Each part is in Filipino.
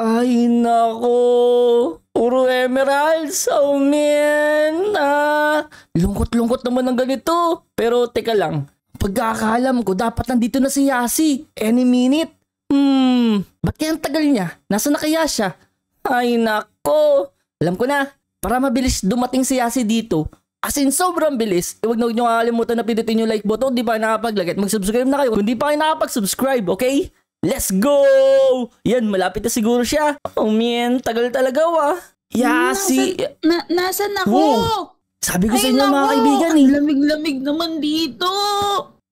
Ay, nako. Puro emeralds. Oh, man. Ah, lungkot-lungkot naman ng ganito. Pero teka lang. Pagkakaalam ko, dapat nandito na si Yasi. Any minute. Hmm, ba't kaya ang tagal niya? Nasa na kaya siya? Ay, nako. Alam ko na. Para mabilis dumating si Yasi dito, As in, sobrang bilis. Huwag eh, na huwag nyo kakalimutan na pindutin yung like button. Di pa kayo nakapag-like at mag-subscribe na kayo. Kung di pa kayo nakapag-subscribe, okay? Let's go! Yan, malapit na siguro siya. Oh man, tagal talaga wa. Yasi! Hmm, na, nasan ako? Wow. Sabi ko Ay, sa inyo mga kaibigan eh. lamig-lamig naman dito.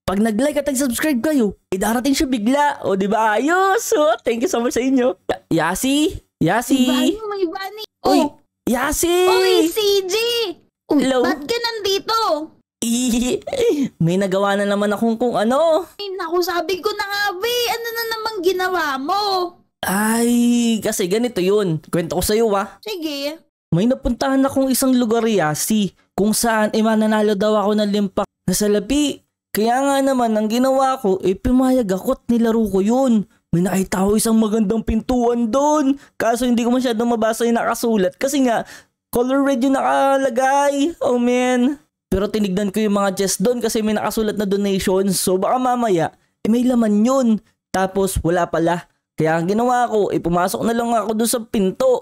Pag nag-like at nag-subscribe kayo, eh siya bigla. O di ba ayos? So, thank you so much sa inyo. Y Yasi! Yasi! Ibani mo, Ibani! Uy! Oh. Yasi! Uy, CJ! Hello? ba't ka nandito? May nagawa na naman akong kung ano. Ay, naku, sabi ko na nga, be. Ano na namang ginawa mo? Ay, kasi ganito yun. Kwento ko sa'yo, ha? Ah. Sige. May napuntahan akong isang lugar, Yasi, kung saan eh, mananalo daw ako ng limpak na salapi. Kaya nga naman, ang ginawa ko, eh, pumayag ako at nilaro ko yun. May nakita ko isang magandang pintuan doon. Kaso hindi ko masyadong mabasa yung nakasulat kasi nga, color red yung nakalagay. Oh man. Pero tinignan ko yung mga chest doon kasi may nakasulat na donation. So baka mamaya, eh may laman yun. Tapos wala pala. Kaya ang ginawa ko, eh pumasok na lang ako doon sa pinto.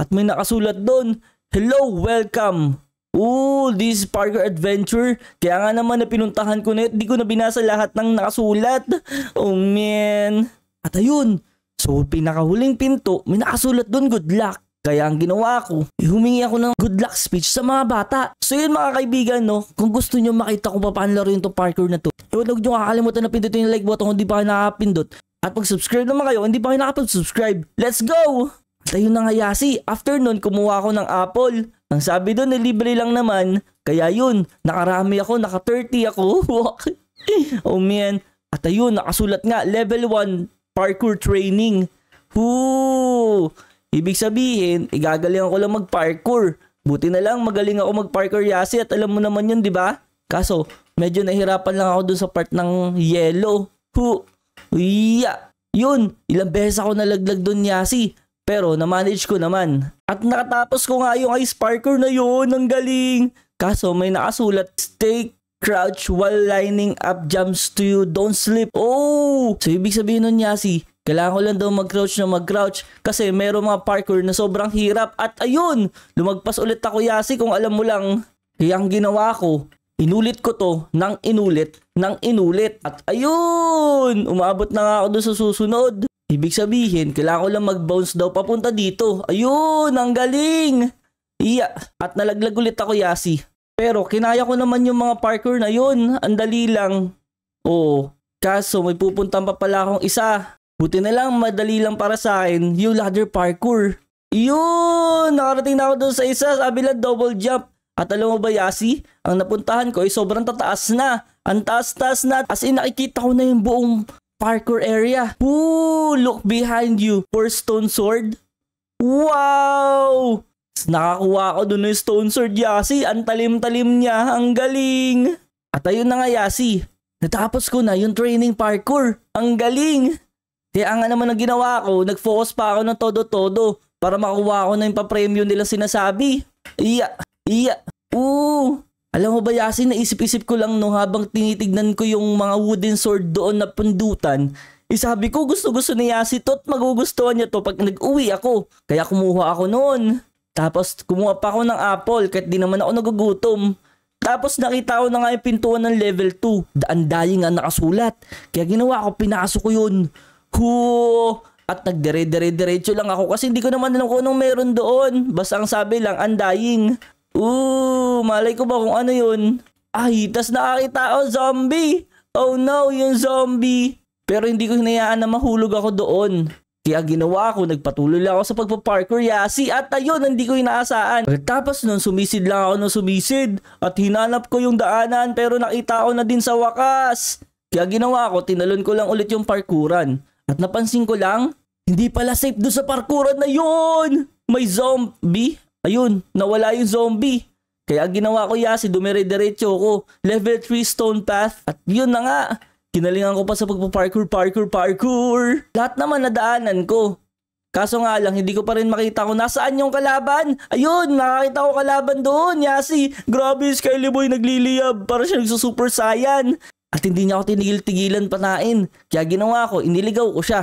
At may nakasulat doon, Hello, welcome! Ooh, this Parker Adventure. Kaya nga naman na pinuntahan ko na di ko na binasa lahat ng nakasulat. Oh man. At ayun, so pinakahuling pinto, may nakasulat doon, good luck. Kaya ang ginawa ko, humingi ako ng good luck speech sa mga bata. So yun mga kaibigan, no? Kung gusto nyo makita kung paano laruin to parkour na to, eh, huwag nyo kakalimutan na pindutin yung like button kung di pa kayo nakapindot. At pag-subscribe naman kayo, hindi pa kayo nakapag-subscribe. Let's go! Tayo na nga Yasi, after nun kumuha ako ng Apple. Ang sabi doon, eh, libre lang naman. Kaya yun, nakarami ako, naka 30 ako. oh man. At ayun, nakasulat nga, level 1 parkour training. Whoo! Ibig sabihin, igagaling ko lang mag-parkour. Buti na lang magaling ako mag-parkour yasi at alam mo naman yun, di ba? Kaso, medyo nahirapan lang ako dun sa part ng yellow. Hu! Uya! Yun, ilang beses ako nalaglag dun yasi. Pero na-manage ko naman. At nakatapos ko nga yung ice parkour na yun. Ang galing! Kaso may nakasulat, stay crouch while lining up jumps to you, don't slip. Oh! So ibig sabihin nun yasi, kailangan ko lang daw mag-crouch na mag-crouch kasi meron mga parkour na sobrang hirap at ayun, lumagpas ulit ako yasi kung alam mo lang, yung ginawa ko, inulit ko to nang inulit nang inulit at ayun, umabot na nga ako doon sa susunod. Ibig sabihin, kailangan ko lang mag-bounce daw papunta dito. Ayun, ang galing! Iya, at nalaglag ulit ako yasi. Pero kinaya ko naman yung mga parkour na yun. Ang dali lang. Oo. Kaso may pupuntan pa pala akong isa. Buti na lang, madali lang para sa akin yung ladder parkour. Yun! Nakarating na ako doon sa isa sa abilang double jump. At alam mo ba Yasi, ang napuntahan ko ay sobrang tataas na. Ang taas-taas na as in nakikita ko na yung buong parkour area. Woo! Look behind you for stone sword. Wow! Nakakuha ako doon yung stone sword Yasi. Ang talim-talim niya. Ang galing! At ayun na nga Yasi. Natapos ko na yung training parkour. Ang galing! Kaya nga naman ang ginawa ko, nag-focus pa ako ng todo-todo para makuha ko na yung pa-premium nila sinasabi. Iya, iya, oo. Alam mo ba Yasin, naisip-isip ko lang no habang tinitignan ko yung mga wooden sword doon na pundutan, isabi eh, ko gusto-gusto ni Yasin to at magugustuhan niya to pag nag-uwi ako. Kaya kumuha ako noon. Tapos kumuha pa ako ng apple kahit di naman ako nagugutom. Tapos nakita ko na nga yung pintuan ng level 2. Daan-dayi nga nakasulat. Kaya ginawa ko, pinasok ko yun cool at nagdire-dire-diretso lang ako kasi hindi ko naman alam kung anong meron doon. Basta ang sabi lang, undying. Ooh, malay ko ba kung ano yun? Ay, tas nakakita ako zombie. Oh no, yung zombie. Pero hindi ko hinayaan na mahulog ako doon. Kaya ginawa ko, nagpatuloy lang ako sa pagpa-parkour yasi at ayun, hindi ko inaasaan. Pagkatapos nun, sumisid lang ako ng sumisid at hinanap ko yung daanan pero nakita ko na din sa wakas. Kaya ginawa ko, tinalon ko lang ulit yung parkuran. At napansin ko lang, hindi pala safe doon sa parkuran na yon. May zombie. Ayun, nawala yung zombie. Kaya ginawa ko yasi, dumire-diretso ko. Level 3 stone path. At yun na nga, kinalingan ko pa sa pagpa-parkour, parkour, parkour. Lahat naman nadaanan ko. Kaso nga lang, hindi ko pa rin makita kung nasaan yung kalaban. Ayun, nakakita ko kalaban doon, Yasi. Grabe, Skyly Boy nagliliyab para siya nagsusuper saiyan. At hindi niya ako tinigil-tigilan panain. Kaya ginawa ko, iniligaw ko siya.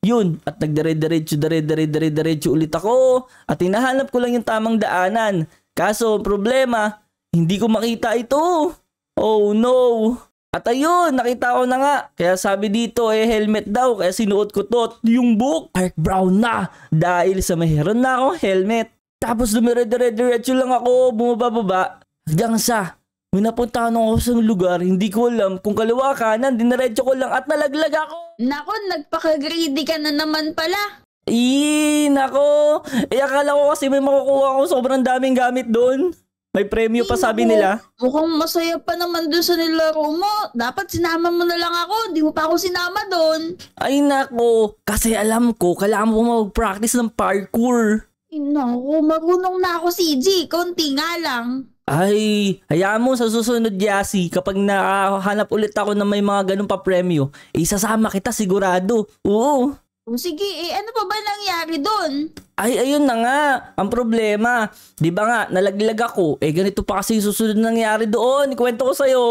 Yun, at nagdire diretso dire dare-dare-dare-diretso ulit ako. At hinahanap ko lang yung tamang daanan. Kaso, problema, hindi ko makita ito. Oh no! At ayun, nakita ko na nga. Kaya sabi dito, eh, helmet daw. Kaya sinuot ko to. Yung book, dark brown na. Dahil sa meron na akong helmet. Tapos dumire-dire-diretso lang ako, bumababa. Hanggang sa may napuntahan ako sa lugar, hindi ko alam kung kaliwa kanan, dinaretso ko lang at nalaglag ako. Nako, nagpaka-greedy ka na naman pala. Ii, nako. Eh, akala ko kasi may makukuha ako sobrang daming gamit doon. May premyo pa sabi naku, nila. Mukhang masaya pa naman doon sa nilaro mo. Dapat sinama mo na lang ako. Hindi mo pa ako sinama doon. Ay nako, kasi alam ko, kailangan mo mag-practice ng parkour. Ay, Nako, marunong na ako, CJ. Konti nga lang. Ay, hayaan mo sa susunod, Yasi. Kapag nakahanap ulit ako ng may mga ganun pa premyo, isasama kita sigurado. Oo. O sige, eh, ano pa ba nangyari doon? Ay, ayun na nga. Ang problema, di ba nga, nalaglag ako. Eh, ganito pa kasi susunod nangyari doon. Kwento ko sa'yo.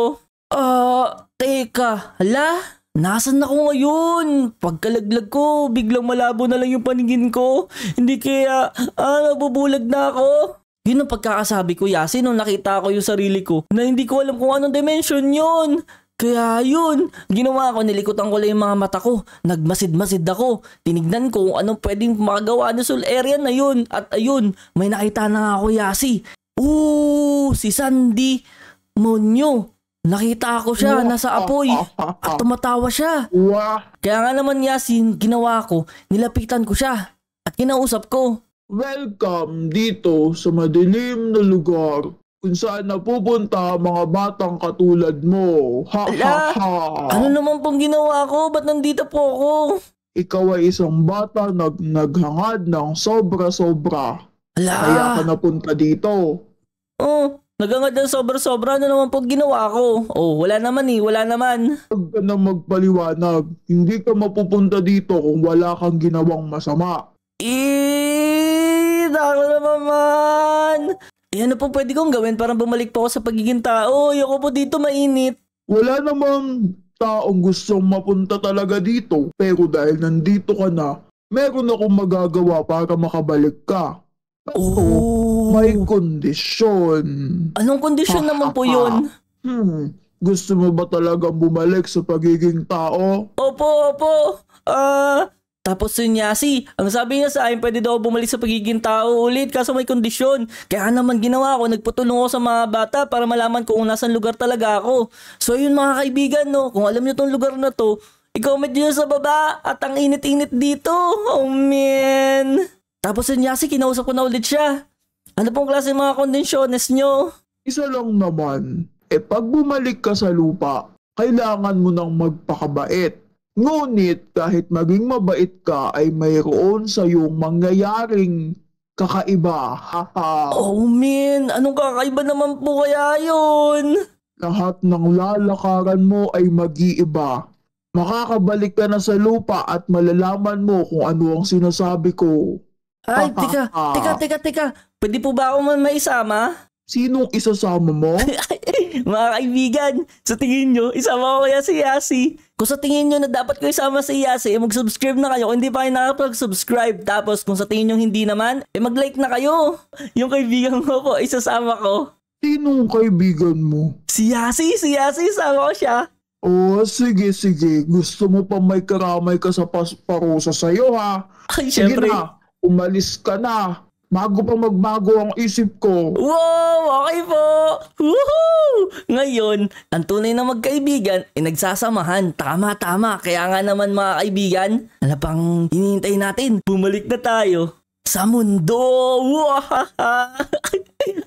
Ah, teka. Hala? Nasaan ako ngayon? Pagkalaglag ko, biglang malabo na lang yung paningin ko. Hindi kaya, ah, nabubulag na ako. Yun ang pagkakasabi ko, Yasin, nung nakita ko yung sarili ko na hindi ko alam kung anong dimension yun. Kaya yun, ginawa ko, nilikutan ko lang yung mga mata ko. Nagmasid-masid ako. Tinignan ko kung anong pwedeng magawa na sul area na yun. At ayun, may nakita na ako, Yasi. Oo, si Sandy Monyo. Nakita ko siya, nasa apoy. At tumatawa siya. Kaya nga naman, Yasin, ginawa ko, nilapitan ko siya. At kinausap ko, Welcome dito sa madilim na lugar kung saan napupunta mga batang katulad mo. Ha Ala, ha ha! Ano naman pong ginawa ko? Ba't nandito po ako? Ikaw ay isang bata na naghangad ng sobra-sobra. Ala! Kaya ka napunta dito. Oh, naghangad ng sobra-sobra. Ano naman pong ginawa ko? Oh, wala naman eh. Wala naman. Huwag ka na magpaliwanag. Hindi ka mapupunta dito kung wala kang ginawang masama. Idang naman! Yan eh, na po pwede kong gawin para bumalik po ako sa pagiging tao. Ayoko po dito mainit. Wala namang taong gustong mapunta talaga dito. Pero dahil nandito ka na, meron akong magagawa para makabalik ka. oh. may kondisyon. Anong kondisyon ha, naman po yun? Hmm. Gusto mo ba talaga bumalik sa pagiging tao? Opo, opo. Ah, uh, tapos yun niya ang sabi niya sa akin, pwede daw bumalik sa pagiging tao ulit kaso may kondisyon. Kaya naman ginawa ko, nagpatulong ako sa mga bata para malaman ko kung nasan lugar talaga ako. So yun mga kaibigan, no, kung alam niyo tong lugar na to, i-comment niyo sa baba at ang init-init dito. Oh man. Tapos yun niya kinausap ko na ulit siya. Ano pong klase mga kondisyones niyo? Isa lang naman, eh pag bumalik ka sa lupa, kailangan mo nang magpakabait Ngunit kahit maging mabait ka ay mayroon sa iyong mangyayaring kakaiba. Haha. Oh man, anong kakaiba naman po kaya yun? Lahat ng lalakaran mo ay mag-iiba. Makakabalik ka na sa lupa at malalaman mo kung ano ang sinasabi ko. Ay, teka, teka, teka, teka. Pwede po ba ako man maisama? Sino ang isasama mo? Mga kaibigan, sa tingin nyo, isama ko kaya si Yasi. Kung sa tingin nyo na dapat ko isama si Yasi, eh mag-subscribe na kayo. Kung hindi pa kayo nakapag-subscribe, tapos kung sa tingin nyo hindi naman, eh mag-like na kayo. Yung kaibigan ko po, isasama ko. Sino Sinong kaibigan mo? Si Yasi, si Yasi, isama ko siya. Oh, sige, sige. Gusto mo pa may karamay ka sa pas- parusa sa'yo, ha? Ay, sige syempre. na, umalis ka na. Bago pa magbago ang isip ko. Wow! Okay po! Woohoo! Ngayon, ang tunay na magkaibigan ay nagsasamahan. Tama-tama. Kaya nga naman mga kaibigan, ano pang hinihintay natin? Bumalik na tayo sa mundo! Wow!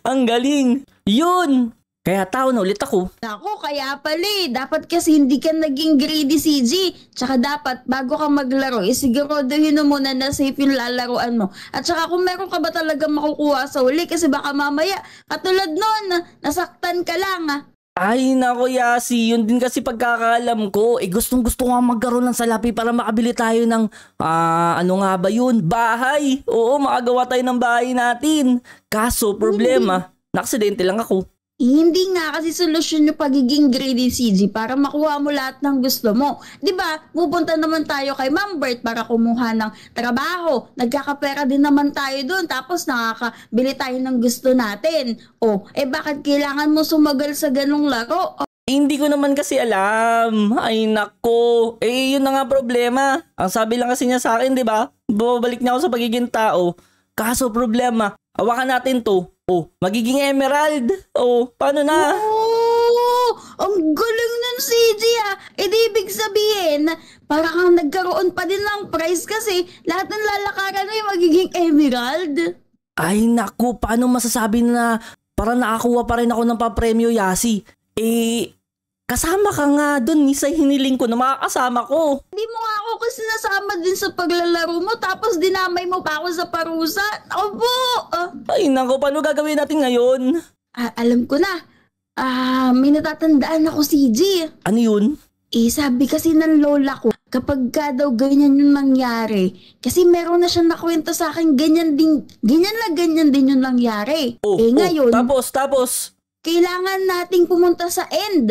Ang galing! Yun! Kaya tao na ulit ako. Ako, kaya pala eh. Dapat kasi hindi ka naging greedy CG. Tsaka dapat, bago ka maglaro, isiguraduhin eh, mo muna na safe yung lalaroan mo. At tsaka kung meron ka ba talaga makukuha sa uli, kasi baka mamaya, katulad nun, nasaktan ka lang. Ha? Ay, nako Yasi, yun din kasi pagkakaalam ko, eh gustong gusto nga magkaroon ng salapi para makabili tayo ng, uh, ano nga ba yun, bahay. Oo, makagawa tayo ng bahay natin. Kaso, problema, mm naksidente lang ako. Hindi nga kasi solusyon yung pagiging greedy CG para makuha mo lahat ng gusto mo. 'Di ba? Pupunta naman tayo kay Ma'am Bert para kumuha ng trabaho. Nagkakapera din naman tayo doon tapos nakakabili tayo ng gusto natin. O, oh, eh bakit kailangan mo sumagal sa ganong laro? O, eh, hindi ko naman kasi alam. Ay nako. Eh yun na nga problema. Ang sabi lang kasi niya sa akin, 'di ba? Babalik na ako sa pagiging tao. Kaso problema, hawakan natin 'to. Oh, magiging emerald. Oh, paano na? Oh, ang galing nun CJ ah. E ibig sabihin, para kang nagkaroon pa din ng prize kasi lahat ng lalakaran mo yung magiging emerald. Ay naku, paano masasabi na para nakakuha pa rin ako ng papremyo Yasi? Eh, kasama ka nga doon ni sa hiniling ko na makakasama ko. Hindi mo nga ako kasi nasama din sa paglalaro mo tapos dinamay mo pa ako sa parusa. Opo! Ay, nako, paano gagawin natin ngayon? Ah, alam ko na. Ah, may natatandaan ako si G. Ano yun? Eh, sabi kasi ng lola ko, kapag ka daw ganyan yung nangyari, kasi meron na siyang nakwento sa akin, ganyan din, ganyan na ganyan din yung nangyari. Oh, eh, oh, ngayon, tapos, tapos. Kailangan nating pumunta sa end.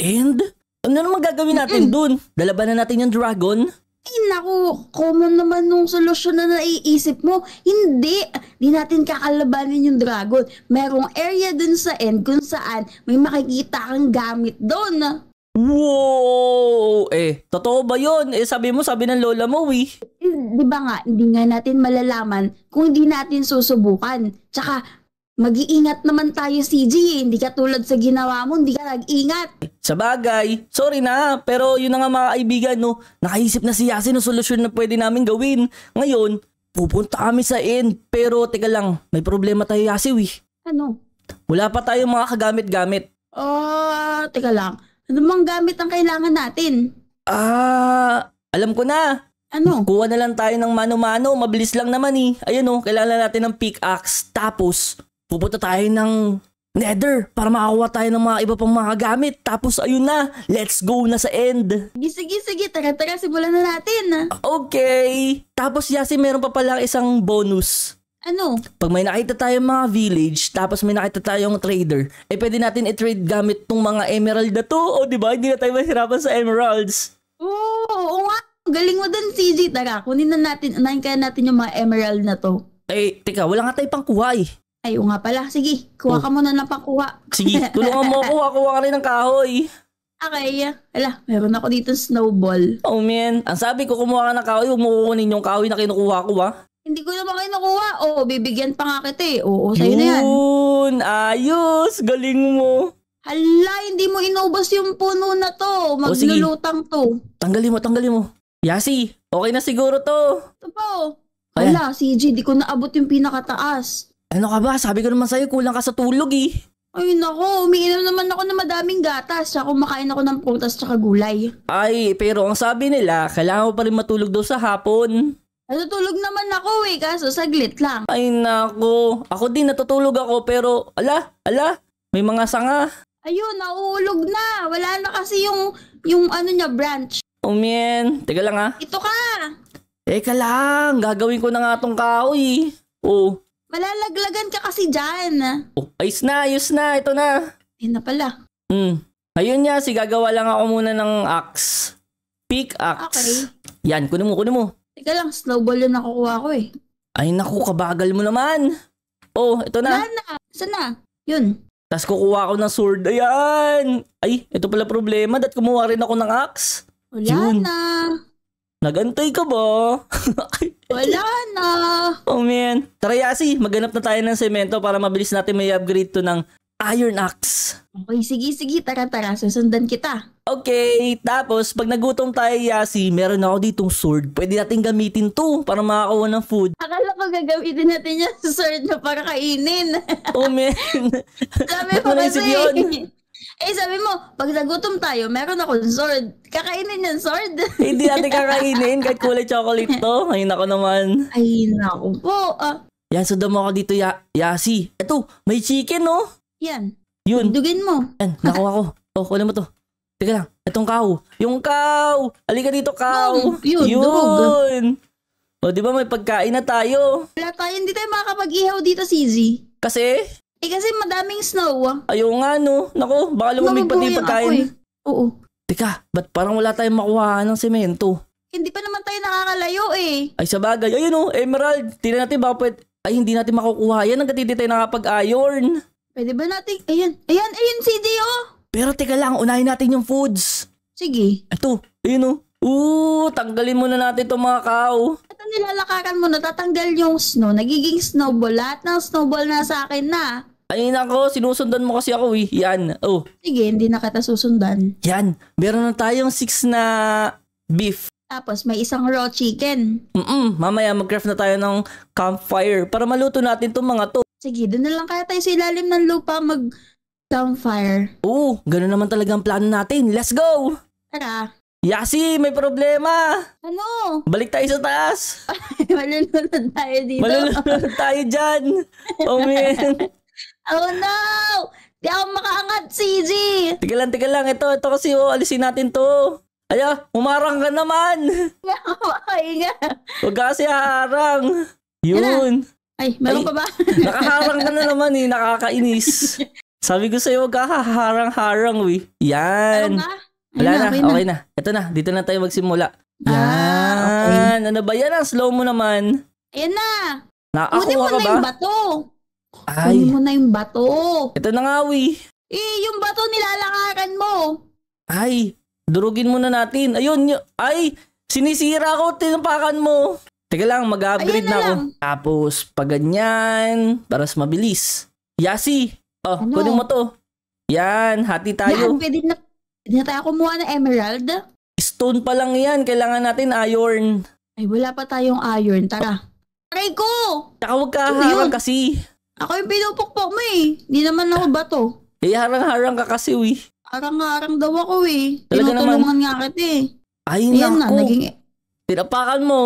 End? Ano naman gagawin natin Mm-mm. dun? Lalabanan natin yung dragon? Ay eh, naku, common naman nung solusyon na naiisip mo. Hindi, di natin kakalabanin yung dragon. Merong area dun sa end kung saan may makikita kang gamit dun. Wow! Eh, totoo ba yun? Eh, sabi mo, sabi ng lola mo, eh. eh di ba nga, hindi nga natin malalaman kung hindi natin susubukan. Tsaka, mag-iingat naman tayo, CJ. Hindi ka tulad sa ginawa mo, hindi ka nag-ingat. Sa bagay, sorry na, pero yun na nga mga kaibigan, no, nakaisip na si Yasin ng solusyon na pwede namin gawin. Ngayon, pupunta kami sa end, pero teka lang, may problema tayo Yasiw eh. Ano? Wala pa tayong mga kagamit-gamit. Ah, teka lang. Ano bang gamit ang kailangan natin? Ah, alam ko na. Ano? Kuha na lang tayo ng mano-mano, mabilis lang naman eh. Ayun oh, kailangan natin ng pickaxe. Tapos, pupunta tayo ng Nether, para makakuha tayo ng mga iba pang mga gamit. Tapos ayun na, let's go na sa end. Sige, sige, Tara, tara. Simulan na natin. Ah. Okay. Tapos Yasi, meron pa palang isang bonus. Ano? Pag may nakita tayong mga village, tapos may nakita tayong trader, eh pwede natin i-trade gamit tong mga emerald na to. O di ba? Hindi na tayo mahirapan sa emeralds. Oo, oo nga. Galing mo dun, CJ. Tara, kunin na natin. Unahin kaya natin yung mga emerald na to. Eh, teka, wala nga tayong pangkuha eh. Ay, oo nga pala. Sige, kuha oh. ka muna ng pakuha. Sige, tulungan mo ako. Kuha ka rin ng kahoy. Okay. Ala, meron ako dito snowball. Oh man, ang sabi ko kumuha ka ng kahoy, huwag mo kukunin yung kahoy na kinukuha ko ha. Ah. Hindi ko naman kayo nakuha. Oo, bibigyan pa nga kita eh. Oo, sa'yo na yan. Yun, ayos. Galing mo. Hala, hindi mo inubos yung puno na to. Oh, Maglulutang to. Tanggalin mo, tanggalin mo. Yasi, okay na siguro to. Ito po. Oh. Hala, CJ, di ko naabot yung pinakataas. Ano ka ba? Sabi ko naman sa'yo, kulang ka sa tulog eh. Ay nako, umiinom naman ako ng madaming gatas Saka kumakain ako ng prutas at gulay. Ay, pero ang sabi nila, kailangan mo pa rin matulog daw sa hapon. Natutulog ano, naman ako eh, kaso saglit lang. Ay nako, ako din natutulog ako pero ala, ala, may mga sanga. Ayun, nauulog na. Wala na kasi yung, yung ano niya, branch. Oh man, teka lang ha. Ah. Ito ka! Teka lang, gagawin ko na nga tong kahoy. Oh, Malalaglagan ka kasi dyan. Oh, ayos na, ayos na, ito na. Ayun na pala. Hmm. Ayun nga, si gagawa lang ako muna ng axe. Pick axe. Okay. Yan, kunin mo, kunin mo. Teka lang, snowball yung nakukuha ko eh. Ay naku, kabagal mo naman. Oh, ito na. Wala na. Saan na? Yun. Tapos kukuha ako ng sword. Ayan! Ay, ito pala problema. Dat kumuha rin ako ng axe. Wala Yun. na. Nagantay ka ba? Wala na. Oh man. Tara Yasi, maghanap na tayo ng semento para mabilis natin may upgrade to ng Iron Axe. Okay, sige, sige. Tara, tara. Susundan kita. Okay, tapos pag nagutom tayo, Yasi, meron ako ditong sword. Pwede natin gamitin to para makakuha ng food. Akala ko gagamitin natin yung sword na para kainin. oh, man. Dami pa kasi. Eh sabi mo, pag nagutom tayo, meron akong sword. Kakainin yung sword. Hindi natin kakainin kahit kulay chocolate to. Ay nako naman. Ay nako po. Uh, Yan, sundan mo ako dito, ya Yasi. Eto, may chicken, no? Yan. Yun. Dugin mo. Yan, nakuha ko. Oh, kunin mo to. Teka lang, itong cow. Yung cow! Halika dito, cow! Dog, yun, yun. Dog. O, di ba may pagkain na tayo? Wala tayo, hindi tayo makakapag-ihaw dito, Sizi. Kasi? Eh kasi madaming snow. Ah. Ayaw nga no. Nako, baka lumamig pa din pagkain. Ako, eh. Oo. Teka, ba't parang wala tayong makuha ng semento? Hindi pa naman tayo nakakalayo eh. Ay sabagay. Ayun oh, Emerald. Tira natin baka pwede... Ay, hindi natin makukuha. Yan ang hindi tayo nakapag-iron. Pwede ba natin? Ayan. Ayan, ayan, CD oh. Pero teka lang, unahin natin yung foods. Sige. Ito, ayun oh. Oo, tanggalin muna natin itong mga cow. Ito ang nilalakakan mo na, tatanggal yung snow, nagiging snowball. Lahat ng snowball na sa akin na. Ay nako, sinusundan mo kasi ako eh. Yan. Oh. Sige, hindi na kita susundan. Yan. Meron na tayong six na beef. Tapos may isang raw chicken. Mm-mm. Mamaya mag-craft na tayo ng campfire para maluto natin itong mga to. Sige, doon na lang kaya tayo sa ilalim ng lupa mag campfire. Oo, oh, ganoon naman talaga ang plano natin. Let's go! Tara. Yasi, may problema. Ano? Balik tayo sa taas. Malulunod tayo dito. Malulunod tayo dyan. Oh man. Oh no! Di ako makaangat, CG! Tigal lang, tigal lang. Ito, ito kasi, oh, alisin natin to. Aya, umarang ka naman! Ay nga! Huwag ka kasi haarang! Yun! Ay, meron pa ba? nakaharang ka na naman eh, nakakainis. Sabi ko sa'yo, huwag ka haharang-harang, we. Yan! Wala na, okay, okay na. Ito na, dito na tayo magsimula. Yan! Ah, okay. Ano ba yan? Ang slow mo naman. Ayan na! Nakakuha ka ba? Uli mo na yung bato! Ay. Kunin mo na yung bato. Ito na nga, we. Eh, yung bato nilalakaran mo. Ay, durugin muna natin. Ayun, ay, sinisira ko, tinapakan mo. Teka lang, mag-upgrade na, na ako. Tapos, pag ganyan, para sa mabilis. Yasi, oh, ano? kunin mo to. Yan, hati tayo. Yan, pwede na, pwede na tayo kumuha ng emerald. Stone pa lang yan, kailangan natin iron. Ay, wala pa tayong iron, tara. Aray ko! Tsaka huwag ka hawag kasi. Ako yung pinupukpok mo eh. Hindi naman ako bato. Eh, harang-harang ka kasi, we. Harang-harang daw ako eh. Talaga Tinutulungan nga kita eh. Ay, Ayan naku. Na, naging... E- Tinapakan mo.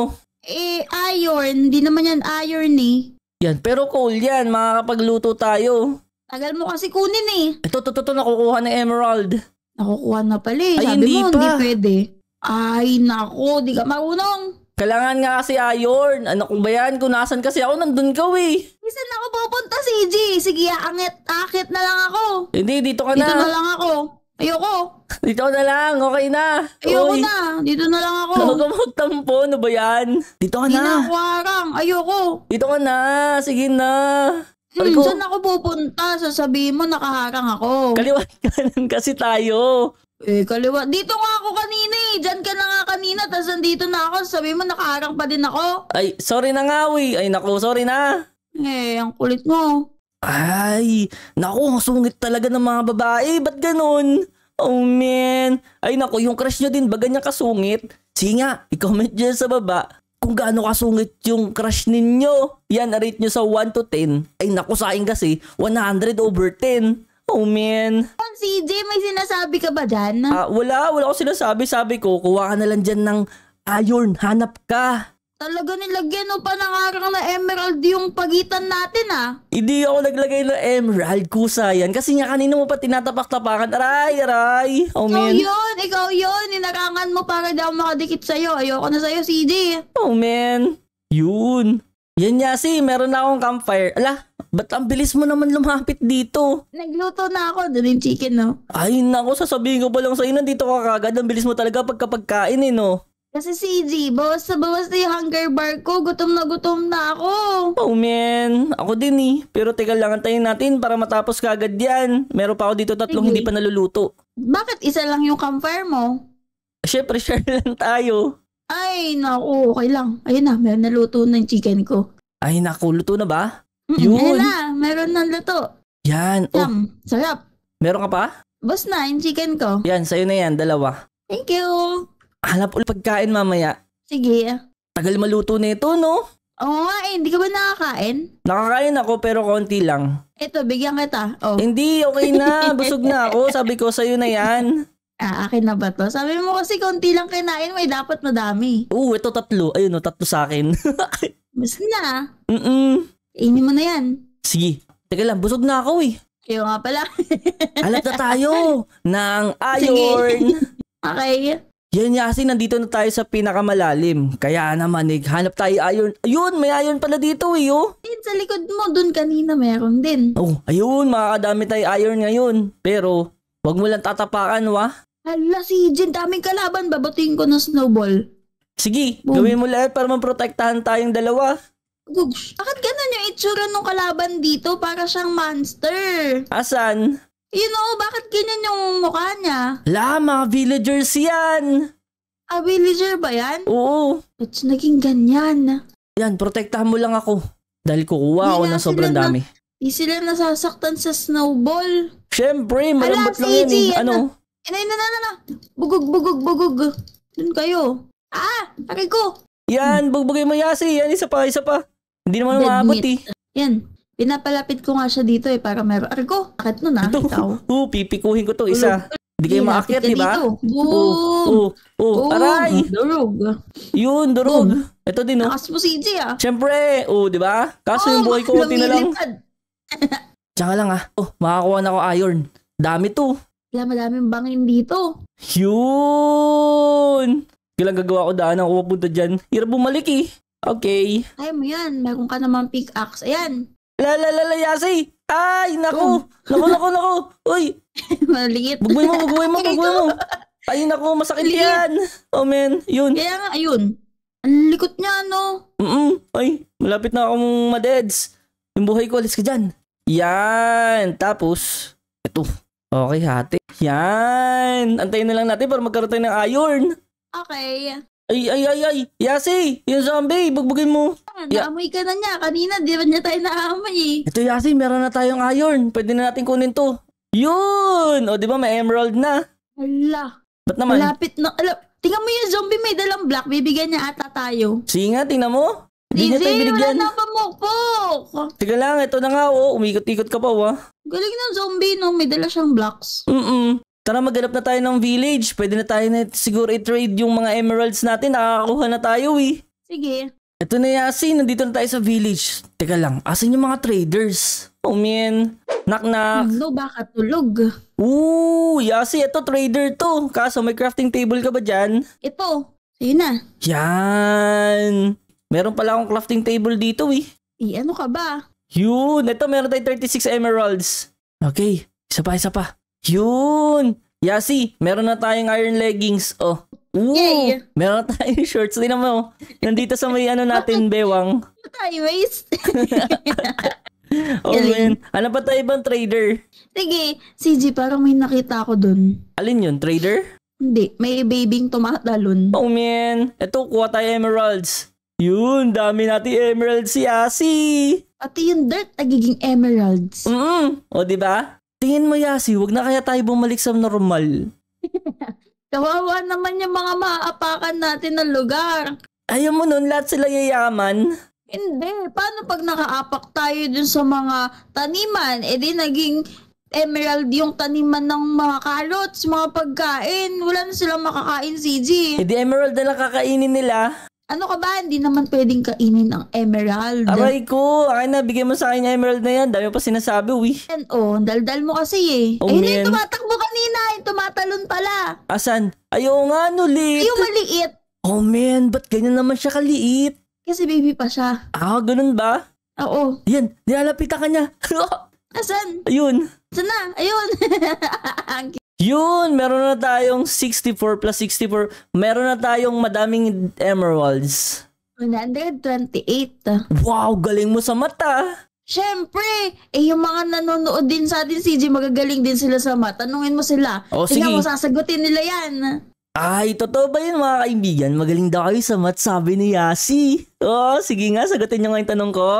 Eh, iron. Hindi naman yan iron eh. Yan, pero cool yan. Makakapagluto tayo. Tagal mo kasi kunin eh. Ito, ito, ito, ito nakukuha ng emerald. Nakukuha na pala eh. Ay, Sabi hindi mo, pa. hindi pwede. Ay, nako, di ka marunong. Kailangan nga kasi ayorn. Ah, ano kung ba yan? Kung nasan kasi ako, nandun ka eh. Saan ako pupunta, CJ? Sige, angit, akit na lang ako. Hindi, dito ka na. Dito na lang ako. Ayoko. Dito na lang, okay na. Ayoko Uy. na, dito na lang ako. Huwag ka magtampo, ano ba yan? Dito ka na. Ginawarang, ayoko. Dito ka na, sige na. Hmm, ko, saan ako pupunta? Sasabihin mo, nakaharang ako. Kaliwat ka lang kasi tayo. Eh, kaliwa. Dito nga ako kanina eh. Diyan ka na nga kanina. Tapos nandito na ako. Sabi mo, nakaharang pa din ako. Ay, sorry na nga, uy. Ay, naku, sorry na. Eh, ang kulit mo. Ay, naku, ang sungit talaga ng mga babae. Ba't ganun? Oh, man. Ay, naku, yung crush nyo din, ba ganyan kasungit? Sige nga, i-comment nyo sa baba kung gaano kasungit yung crush ninyo. Yan, rate nyo sa 1 to 10. Ay, naku, sa akin kasi, 100 over 10. Oh, man. Ang CJ, may sinasabi ka ba dyan? Ah, wala. Wala akong sinasabi. Sabi ko, kuha ka na lang dyan ng iron. Hanap ka. Talaga nilagyan o panangarang na emerald yung pagitan natin ah. Hindi ako naglagay ng emerald. Kusa yan. Kasi nga kanina mo pa tinatapak-tapakan. Aray, aray. Oh, ikaw man. yun. Ikaw yun. Inarangan mo para daw makadikit sa'yo. Ayoko na sa'yo, CJ. Oh, man. Yun. Yan niya si, meron na akong campfire. Ala, Ba't ang bilis mo naman lumapit dito? Nagluto na ako, dream chicken, no? Ay, nako, sasabihin ko pa lang sa'yo, nandito ka kagad. Ang bilis mo talaga pagkapagkain, eh, no? Kasi si EJ, bawas na bawas na yung hunger bar ko. Gutom na gutom na ako. Oh man, ako din eh. Pero teka lang, antayin natin para matapos kagad yan. Meron pa ako dito tatlong Sige. hindi pa naluluto. Bakit isa lang yung campfire mo? Siyempre, share lang tayo. Ay, naku, okay lang. Ayun na, meron naluto ng chicken ko. Ay, naku, luto na ba? Mm-mm. Yun. Ayun meron ng luto. Yan. Oh. sarap. Meron ka pa? Boss na, yung chicken ko. Yan, sa'yo na yan, dalawa. Thank you. Hanap ulit pagkain mamaya. Sige. Tagal maluto nito, no? Oo nga eh, hindi ka ba nakakain? Nakakain ako pero konti lang. Ito, bigyan kita. Oh. Hindi, okay na. Busog na ako. Sabi ko, sa'yo na yan. Ah, akin na ba to? Sabi mo kasi konti lang kinain, may eh, dapat madami. Oo, ito tatlo. Ayun, no, tatlo sa akin. Mas na. Mm-mm. Kainin mo na yan. Sige. Teka lang, busog na ako eh. Kayo nga pala. Alat na tayo ng iron. okay. Yan niya kasi nandito na tayo sa pinakamalalim. Kaya naman, eh, hanap tayo iron. Ayun, may iron pala dito eh, oh. Ayun, sa likod mo, dun kanina meron din. Oh, ayun, makakadami tayo iron ngayon. Pero, wag mo lang tatapakan, wa. Hala, si Jin, daming kalaban. Babatiin ko ng snowball. Sige, Boom. gawin mo lahat para maprotektahan tayong dalawa. Gugs, bakit ganun yung itsura nung kalaban dito? Para siyang monster. Asan? You know, bakit ganyan yung mukha niya? La, mga villagers yan! A villager ba yan? Oo. Ba't naging ganyan? Yan, protektahan mo lang ako. Dahil kukuha ako ng sobrang dami. Di sila nasasaktan sa snowball. Siyempre, malambot lang yan. Eh. Ano? Inay ano? eh, na na na na. Bugog, bugog, bugog. Doon kayo. Ah, pare ko. Yan, bugbugin mo Yasi. Yan, isa pa, isa pa. Hindi naman umabot eh. Yan. Pinapalapit ko nga siya dito eh para meron. Argo, bakit no na? Ah? Ito, Ikaw. Oo, pipikuhin ko to isa. Hindi kayo maakyat, di ba? Boom! Oo, oo, aray! Durog. Yun, durog. Boom. Ito din, no? Nakas mo si EJ, ah. Siyempre, oo, di ba? Kaso yung oh, buhay ko, unti na lang. Tsaka lang, ah. Oh, makakuha na ako iron. Dami to. Wala, madaming bangin dito. Yun! Kailan gagawa ko daan ako papunta dyan? Hirap bumalik, eh. Okay. Ay mo yan. Meron ka naman pickaxe. Ayan. Lalalala, Yasi! Ay, naku! Oh. Naku, naku, naku! Uy! Maliit. Bugoy mo, bugoy mo, bugoy mo! Ay, naku, masakit Maliit. yan! Oh, man. Yun. Kaya nga, ayun. Ang likot niya, no? Mm Ay, malapit na akong madeds. Yung buhay ko, alis ka dyan. Yan. Tapos, ito. Okay, hati. Yan. Antayin na lang natin para magkaroon tayo ng iron. Okay. Ay, ay, ay, ay! Yasi! Yung zombie! Bugbugin mo! Ah, Ya- naamoy ka na niya. Kanina, di ba niya tayo naamoy eh. Ito Yasi, meron na tayong iron. Pwede na natin kunin to. Yun! O di ba may emerald na? Hala. Ba't naman? Malapit na. Ala, tingnan mo yung zombie may dalang black. Bibigyan niya ata tayo. Sige nga, tingnan mo. Hindi Easy, wala binigyan. na pamukpok. Sige lang, ito na nga, o! Oh. Umikot-ikot ka pa, oh, ah. Galing ng zombie, no? May dala siyang blocks. Mm-mm. Tara maghanap na tayo ng village. Pwede na tayo na siguro i-trade yung mga emeralds natin. Nakakakuha na tayo eh. Sige. Ito na Yasin, nandito na tayo sa village. Teka lang, asan yung mga traders? Oh man, knock knock. Hello, baka tulog. Ooh, Yasin, ito trader to. Kaso may crafting table ka ba dyan? Ito, Sige na. Yan. Meron pala akong crafting table dito eh. Eh, ano ka ba? Yun, ito meron tayong 36 emeralds. Okay, isa pa, isa pa. Yun! Yasi, meron na tayong iron leggings. Oh. Ooh, Yay! Meron na tayong shorts. din naman, Nandito sa may ano natin, bewang. Anyways. oh, man. Ano pa tayo ibang trader? Sige, CG, parang may nakita ako dun. Alin yun? Trader? Hindi, may babying tumatalon. Oh, man. Ito, kuha tayo emeralds. Yun, dami natin emeralds si Yasi. Pati yung dirt nagiging emeralds. Mm -mm. O, oh, di ba? Tingin mo Yasi, wag na kaya tayo bumalik sa normal. Kawawa naman yung mga maaapakan natin ng lugar. Ayaw mo nun, lahat sila yayaman. Hindi. Paano pag nakaapak tayo dun sa mga taniman? E di naging emerald yung taniman ng mga carrots, mga pagkain. Wala na silang makakain, CG. E eh di emerald na lang kakainin nila. Ano ka ba? Hindi naman pwedeng kainin ang emerald. Aray ko! Akin na, bigyan mo sa akin emerald na yan. Dami pa sinasabi, uy. Yan, oh. Daldal mo kasi eh. Oh, Ayun na yung tumatakbo kanina. Yung tumatalon pala. Asan? Ayaw nga, no, liit. Ayaw maliit. Oh, man. Ba't ganyan naman siya kaliit? Kasi baby pa siya. Ah, ganun ba? Oo. Yan, nilalapitan ka niya. Asan? Ayun. na? ayun. ang yun, meron na tayong 64 plus 64. Meron na tayong madaming emeralds. 128. Wow, galing mo sa mata. Siyempre, eh yung mga nanonood din sa atin, CJ, magagaling din sila sa mata. Tanungin mo sila. Oh, Tingnan mo, sasagutin nila yan. Ay, totoo ba yun mga kaibigan? Magaling daw kayo sa math, sabi ni Yasi. Oh, sige nga, sagutin nyo nga yung tanong ko.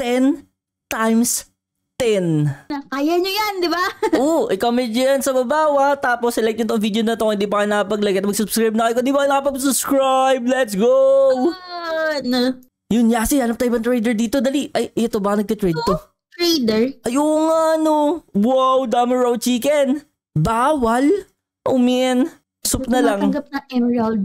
10 times 10. Kaya nyo yan, di ba? Oo, i-comment yan sa babawa. Tapos like nyo tong video na to kung hindi pa kayo nakapag-like at mag-subscribe na kayo. Kung hindi pa kayo nakapag-subscribe, let's go! Good! Yun, Yasi, hanap tayo ibang trader dito. Dali. Ay, ito ba nagtitrade to? Oh, trader? Ayun nga, no. Wow, dami raw chicken. Bawal? Oh, man. Soup na lang. Tumatanggap na emerald.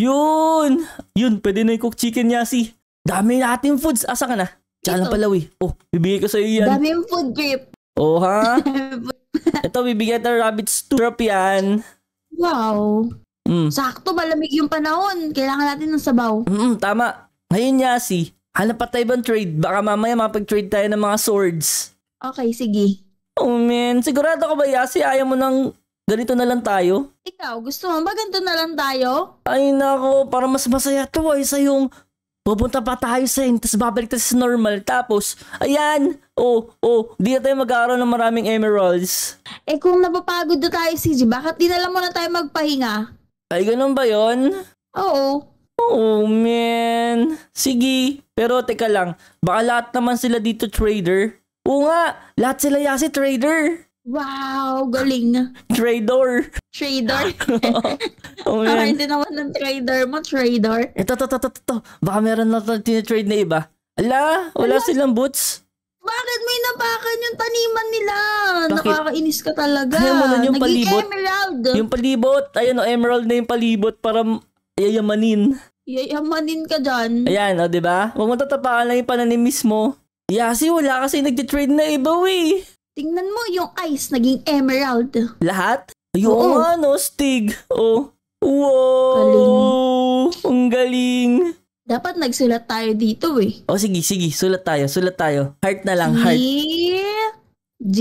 Yun! Yun, pwede na yung cook chicken, Yasi. Dami natin foods. Asa ka na? Tsaka na palaw Oh, bibigay ko sa iyo yan. Dami food trip. Oh, ha? Ito, bibigyan ng rabbit stirrup yan. Wow. Mm. Sakto, malamig yung panahon. Kailangan natin ng sabaw. Mm, tama. Ngayon, Yasi, hanap pa tayo bang trade? Baka mamaya mapag-trade tayo ng mga swords. Okay, sige. Oh, man. Sigurado ka ba, Yasi, ayaw mo nang ganito na lang tayo? Ikaw, gusto mo ba ganito na lang tayo? Ay, nako, para mas masaya to ay ah, sa yung Pupunta pa tayo sa yun, tapos babalik tayo sa normal. Tapos, ayan, oh, oh, di na tayo magkakaroon ng maraming emeralds. Eh kung napapagod na tayo, CJ, bakit di na muna tayo magpahinga? Ay, ganun ba yon? Oo. Oh, man. Sige, pero teka lang, baka lahat naman sila dito trader. Oo nga, lahat sila yasi trader. Wow, galing. trader. Trader. oh, man. Para hindi naman ng trader mo, trader. Ito, eh, to, to, to, to, to. Baka meron lang tinitrade na iba. Ala, wala Ala. silang boots. Bakit may napakan yung taniman nila? Bakit? Nakakainis ka talaga. Ayaw mo nun yung palibot. emerald. Yung palibot. Ayan o, oh, emerald na yung palibot para yayamanin. Yayamanin ka dyan. Ayan o, oh, diba? Huwag mo tatapakan lang yung pananim mismo. Yasi, wala kasi nagtitrade na iba, we. Tingnan mo yung ice naging emerald. Lahat? Ayun, oh. nga no, Stig. Oh. Wow! Galing. Ang galing. Dapat nagsulat tayo dito eh. O oh, sige, sige. Sulat tayo, sulat tayo. Heart na lang, heart. G.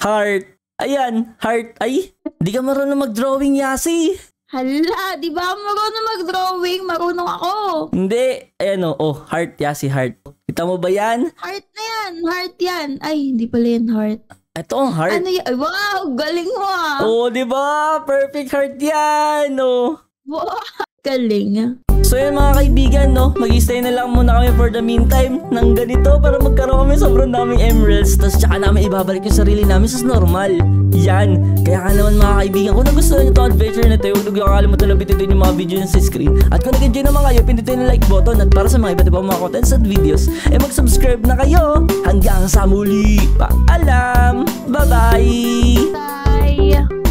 Heart. Ayan, heart. Ay, di ka marunong mag-drawing, Yasi. Hala, di ba marunong mag-drawing? Marunong ako. Hindi. Ayan o, oh, oh, heart, Yasi, heart. Kita mo ba yan? Heart na yan, heart yan. Ay, hindi pala yan, heart. Ito ang heart. Ano y- Wow, galing mo ah. Oo, oh, di ba? Perfect heart yan. Oh. Wow. Galing. Ah. So yun mga kaibigan, no? Mag-stay na lang muna kami for the meantime ng ganito para magkaroon kami sobrang daming emeralds. Tapos tsaka namin ibabalik yung sarili namin sa normal. Yan. Kaya ka naman mga kaibigan, kung nagustuhan nyo itong adventure na ito, huwag nyo kakalimutan lang pitutin yung mga video nyo sa screen. At kung nag-enjoy naman kayo, pindutin yung like button. At para sa mga iba't ibang mga contents at videos, eh mag-subscribe na kayo. Hanggang sa muli. Paalam. Bye-bye. Bye. -bye. Bye.